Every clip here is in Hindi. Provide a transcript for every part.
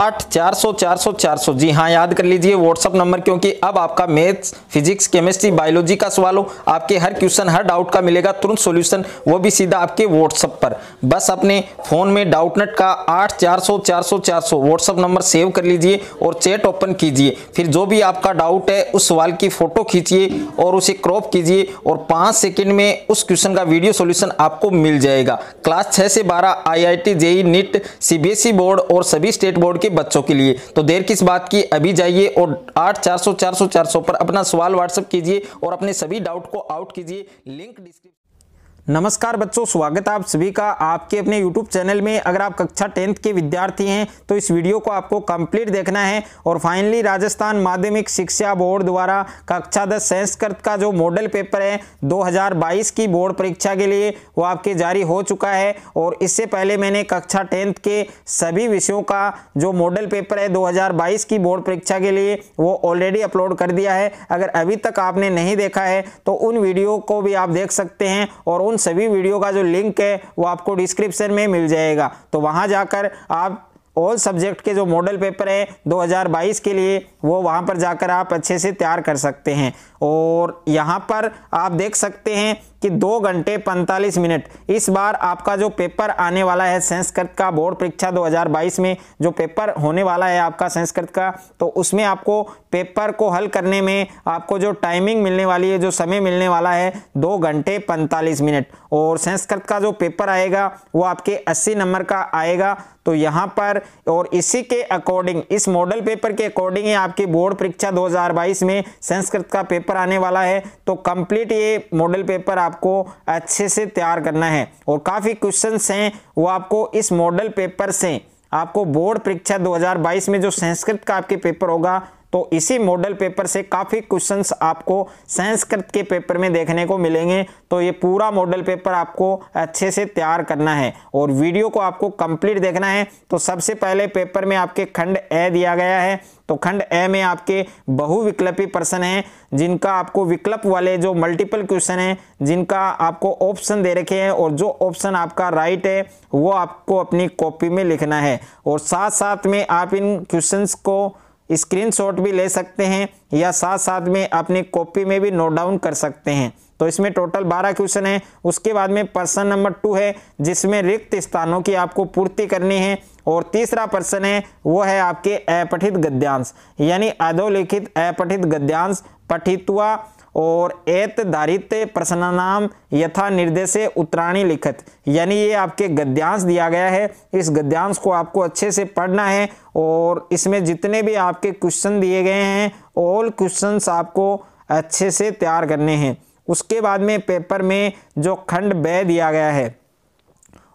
आठ चार सौ चार सौ चार सौ जी हाँ याद कर लीजिए व्हाट्सअप नंबर क्योंकि अब आपका मैथ्स फिजिक्स केमिस्ट्री बायोलॉजी का सवाल हो आपके हर क्वेश्चन हर डाउट का मिलेगा तुरंत सॉल्यूशन वो भी सीधा आपके व्हाट्सअप पर बस अपने फ़ोन में डाउटनेट का आठ चार सौ चार सौ चार सौ व्हाट्सअप नंबर सेव कर लीजिए और चैट ओपन कीजिए फिर जो भी आपका डाउट है उस सवाल की फ़ोटो खींचिए और उसे क्रॉप कीजिए और पाँच सेकेंड में उस क्वेश्चन का वीडियो सोल्यूशन आपको मिल जाएगा क्लास छः से बारह I I T JEE NEET C B S E board और सभी स्टेट बोर्ड के बच्चों के लिए तो देर किस बात की अभी जाइए और आठ चार सौ चार सौ चार सौ पर अपना सवाल व्हाट्सअप कीजिए और अपने सभी डाउट को आउट कीजिए लिंक डिस्क्रिप्शन नमस्कार बच्चों स्वागत है आप सभी का आपके अपने यूट्यूब चैनल में अगर आप कक्षा टेंथ के विद्यार्थी हैं तो इस वीडियो को आपको कंप्लीट देखना है और फाइनली राजस्थान माध्यमिक शिक्षा बोर्ड द्वारा कक्षा दस संस्कृत का जो मॉडल पेपर है 2022 की बोर्ड परीक्षा के लिए वो आपके जारी हो चुका है और इससे पहले मैंने कक्षा टेंथ के सभी विषयों का जो मॉडल पेपर है दो की बोर्ड परीक्षा के लिए वो ऑलरेडी अपलोड कर दिया है अगर अभी तक आपने नहीं देखा है तो उन वीडियो को भी आप देख सकते हैं और उन सभी वीडियो का जो लिंक है वो आपको डिस्क्रिप्शन में मिल जाएगा तो वहां जाकर आप ऑल सब्जेक्ट के जो मॉडल पेपर है 2022 के लिए वो वहाँ पर जाकर आप अच्छे से तैयार कर सकते हैं और यहाँ पर आप देख सकते हैं कि दो घंटे 45 मिनट इस बार आपका जो पेपर आने वाला है संस्कृत का बोर्ड परीक्षा 2022 में जो पेपर होने वाला है आपका संस्कृत का तो उसमें आपको पेपर को हल करने में आपको जो टाइमिंग मिलने वाली है जो समय मिलने वाला है दो घंटे पैंतालीस मिनट और संस्कृत का जो पेपर आएगा वो आपके अस्सी नंबर का आएगा तो यहाँ पर और इसी के अकॉर्डिंग इस मॉडल पेपर के अकॉर्डिंग ही आपकी बोर्ड परीक्षा 2022 में संस्कृत का पेपर आने वाला है तो कंप्लीट ये मॉडल पेपर आपको अच्छे से तैयार करना है और काफ़ी क्वेश्चंस हैं वो आपको इस मॉडल पेपर से आपको बोर्ड परीक्षा 2022 में जो संस्कृत का आपके पेपर होगा तो इसी मॉडल पेपर से काफ़ी क्वेश्चंस आपको संस्कृत के पेपर में देखने को मिलेंगे तो ये पूरा मॉडल पेपर आपको अच्छे से तैयार करना है और वीडियो को आपको कंप्लीट देखना है तो सबसे पहले पेपर में आपके खंड ए दिया गया है तो खंड ए में आपके बहुविकल्पी प्रश्न हैं जिनका आपको विकल्प वाले जो मल्टीपल क्वेश्चन हैं जिनका आपको ऑप्शन दे रखे हैं और जो ऑप्शन आपका राइट है वो आपको अपनी कॉपी में लिखना है और साथ साथ में आप इन क्वेश्चंस को स्क्रीनशॉट भी ले सकते हैं या साथ साथ में अपनी कॉपी में भी नोट डाउन कर सकते हैं तो इसमें टोटल बारह क्वेश्चन है उसके बाद में पर्सन नंबर टू है जिसमें रिक्त स्थानों की आपको पूर्ति करनी है और तीसरा पर्सन है वो है आपके अपठित गद्यांश यानी अधोलिखित अपठित गद्यांश पठितुआ और एत धारित प्रश्न नाम यथा निर्देश उत्तराणी लिखत यानी ये आपके गद्यांश दिया गया है इस गद्यांश को आपको अच्छे से पढ़ना है और इसमें जितने भी आपके क्वेश्चन दिए गए हैं ऑल क्वेश्चंस आपको अच्छे से तैयार करने हैं उसके बाद में पेपर में जो खंड ब दिया गया है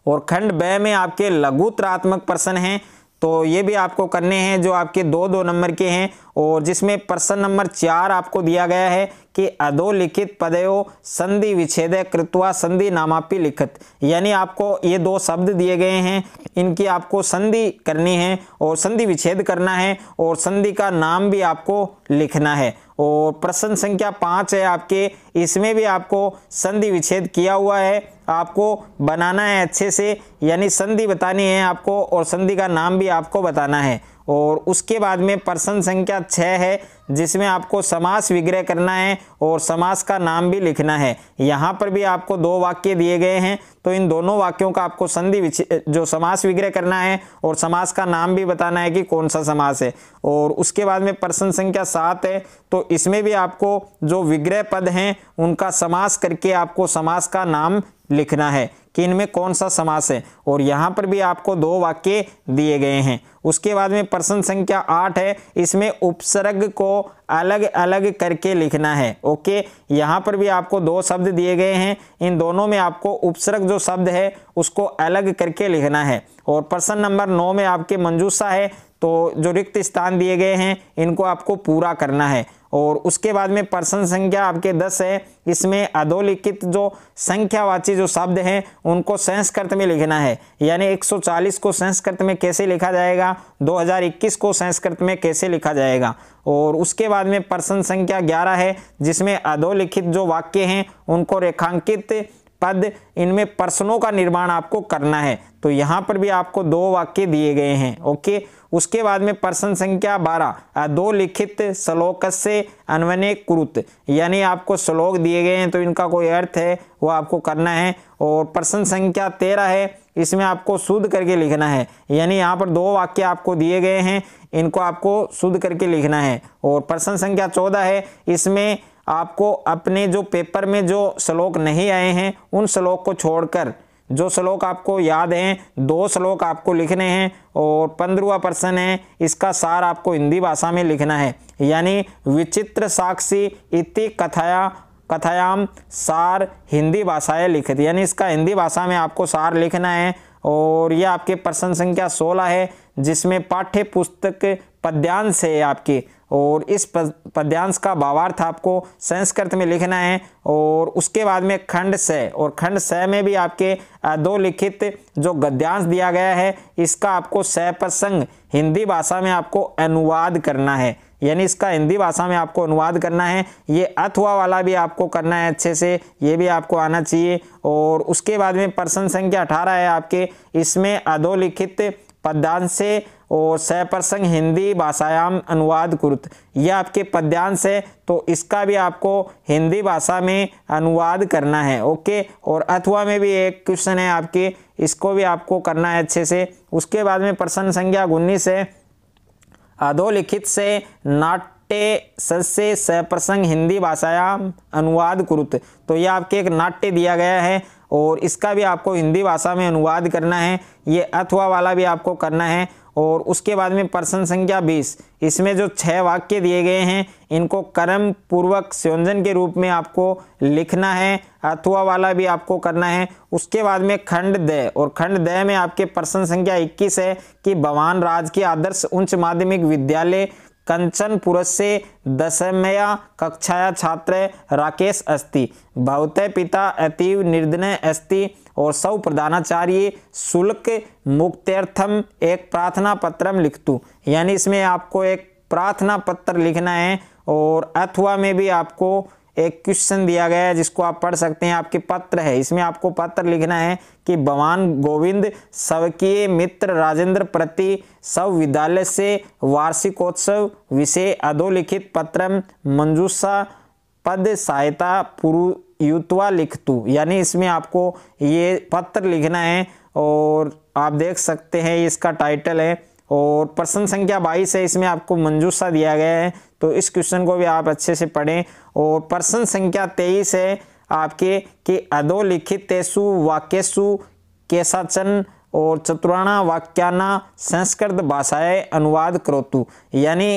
और खंड ब में आपके लघुत्रात्मक प्रश्न हैं तो ये भी आपको करने हैं जो आपके दो दो नंबर के हैं और जिसमें प्रश्न नंबर चार आपको दिया गया है कि अधोलिखित पदयो संधि विच्छेद कृत्वा संधि नामापि लिखित यानी आपको ये दो शब्द दिए गए हैं इनकी आपको संधि करनी है और संधि विच्छेद करना है और संधि का नाम भी आपको लिखना है और प्रश्न संख्या पाँच है आपके इसमें भी आपको संधि विच्छेद किया हुआ है आपको बनाना है अच्छे से यानी संधि बतानी है आपको और संधि का नाम भी आपको बताना है और उसके बाद में पर्सन संख्या छः है जिसमें आपको समास विग्रह करना है और समास का नाम भी लिखना है यहाँ पर भी आपको दो वाक्य दिए गए हैं तो इन दोनों वाक्यों का आपको संधि जो समास विग्रह करना है और समास का नाम भी बताना है कि कौन सा समास है और उसके बाद में प्रश्न संख्या सात है तो इसमें भी आपको जो विग्रह पद हैं उनका समास करके आपको समास का नाम लिखना है कि इनमें कौन सा समास है और यहाँ पर भी आपको दो वाक्य दिए गए हैं उसके बाद में प्रश्न संख्या आठ है इसमें उपसर्ग को अलग अलग करके लिखना है ओके यहाँ पर भी आपको दो शब्द दिए गए हैं इन दोनों में आपको उपसर्ग जो शब्द है उसको अलग करके लिखना है और प्रश्न नंबर नौ में आपके मंजूसा है तो जो रिक्त स्थान दिए गए हैं इनको आपको पूरा करना है और उसके बाद में प्रश्न संख्या आपके दस है इसमें अधोलिखित जो संख्यावाची जो शब्द हैं उनको संस्कृत में लिखना है यानी 140 को संस्कृत में कैसे लिखा जाएगा 2021 को संस्कृत में कैसे लिखा जाएगा और उसके बाद में प्रश्न संख्या ग्यारह है जिसमें अधोलिखित जो वाक्य हैं उनको रेखांकित पद इनमें प्रश्नों का निर्माण आपको करना है तो यहाँ पर भी आपको दो वाक्य दिए गए हैं ओके उसके बाद में प्रश्न संख्या बारह दो लिखित श्लोक से अनवने कुरुत यानी आपको श्लोक दिए गए हैं तो इनका कोई अर्थ है वो आपको करना है और प्रश्न संख्या तेरह है इसमें आपको शुद्ध करके लिखना है यानी यहाँ पर दो वाक्य आपको दिए गए हैं इनको आपको शुद्ध करके लिखना है और प्रश्न संख्या चौदह है इसमें आपको अपने जो पेपर में जो श्लोक नहीं आए हैं उन श्लोक को छोड़कर जो श्लोक आपको याद हैं दो श्लोक आपको लिखने हैं और पंद्रवा पर्सन है इसका सार आपको हिंदी भाषा में लिखना है यानी विचित्र साक्षी इति कथाया कथायाम सार हिंदी भाषाएँ दी यानी इसका हिंदी भाषा में आपको सार लिखना है और यह आपके प्रश्न संख्या सोलह है जिसमें पाठ्य पुस्तक पद्यांश है आपके और इस पद्यांश का भावार्थ आपको संस्कृत में लिखना है और उसके बाद में खंड स और खंड स में भी आपके दो लिखित जो गद्यांश दिया गया है इसका आपको स प्रसंग हिंदी भाषा में आपको अनुवाद करना है यानी इसका हिंदी भाषा में आपको अनुवाद करना है ये अथवा वाला भी आपको करना है अच्छे से ये भी आपको आना चाहिए और उसके बाद में प्रश्न संख्या अठारह है आपके इसमें अधोलिखित पद्यांश है और सह प्रसंग हिंदी भाषायाम अनुवाद कुरुत यह आपके पद्यांश है तो इसका भी आपको हिंदी भाषा में अनुवाद करना है ओके और अथवा में भी एक क्वेश्चन है आपके इसको भी आपको करना है अच्छे से उसके बाद में प्रश्न संख्या उन्नीस है अधोलिखित से नाट नाट्य सस्य सप्रसंग हिंदी भाषायाम अनुवाद कुरुत तो यह आपके एक नाट्य दिया गया है और इसका भी आपको हिंदी भाषा में अनुवाद करना है ये अथवा वाला भी आपको करना है और उसके बाद में प्रश्न संख्या बीस इसमें जो छह वाक्य दिए गए हैं इनको कर्म पूर्वक संयोजन के रूप में आपको लिखना है अथवा वाला भी आपको करना है उसके बाद में खंड दय और खंड दय में आपके प्रश्न संख्या 21 है कि भवान राज के आदर्श उच्च माध्यमिक विद्यालय कंचनपुर से दशमया कक्षाया छात्र राकेश अस्ति भवत पिता अतीव निर्दनय अस्ति और सौ प्रधानाचार्य शुल्क मुक्त्यर्थम एक प्रार्थना पत्रम लिखतु यानी इसमें आपको एक प्रार्थना पत्र लिखना है और अथवा में भी आपको एक क्वेश्चन दिया गया है जिसको आप पढ़ सकते हैं आपके पत्र है इसमें आपको पत्र लिखना है कि भगवान गोविंद सबकीय मित्र राजेंद्र प्रति सब विद्यालय से वार्षिकोत्सव विषय अधोलिखित पत्रम मंजूषा पद सहायता लिख लिखतु यानी इसमें आपको ये पत्र लिखना है और आप देख सकते हैं इसका टाइटल है और प्रश्न संख्या बाईस है इसमें आपको मंजूषा दिया गया है तो इस क्वेश्चन को भी आप अच्छे से पढ़ें और प्रश्न संख्या तेईस है आपके कि अधोलिखित तेसु वाक्यसु केसाचन और चतुराणा वाक्याना संस्कृत भाषाएं अनुवाद क्रोतु यानी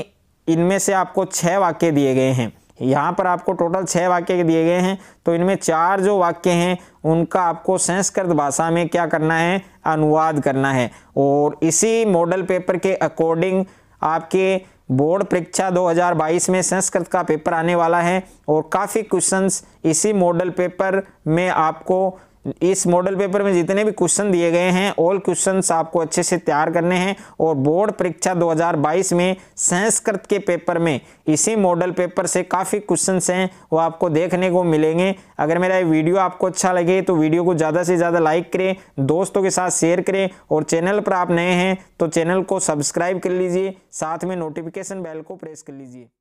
इनमें से आपको छः वाक्य दिए गए हैं यहाँ पर आपको टोटल छः वाक्य दिए गए हैं तो इनमें चार जो वाक्य हैं उनका आपको संस्कृत भाषा में क्या करना है अनुवाद करना है और इसी मॉडल पेपर के अकॉर्डिंग आपके बोर्ड परीक्षा 2022 में संस्कृत का पेपर आने वाला है और काफ़ी क्वेश्चंस इसी मॉडल पेपर में आपको इस मॉडल पेपर में जितने भी क्वेश्चन दिए गए हैं ऑल क्वेश्चन आपको अच्छे से तैयार करने हैं और बोर्ड परीक्षा 2022 में संस्कृत के पेपर में इसी मॉडल पेपर से काफ़ी क्वेश्चन हैं वो आपको देखने को मिलेंगे अगर मेरा ये वीडियो आपको अच्छा लगे तो वीडियो को ज़्यादा से ज़्यादा लाइक करें दोस्तों के साथ शेयर करें और चैनल पर आप नए हैं तो चैनल को सब्सक्राइब कर लीजिए साथ में नोटिफिकेशन बेल को प्रेस कर लीजिए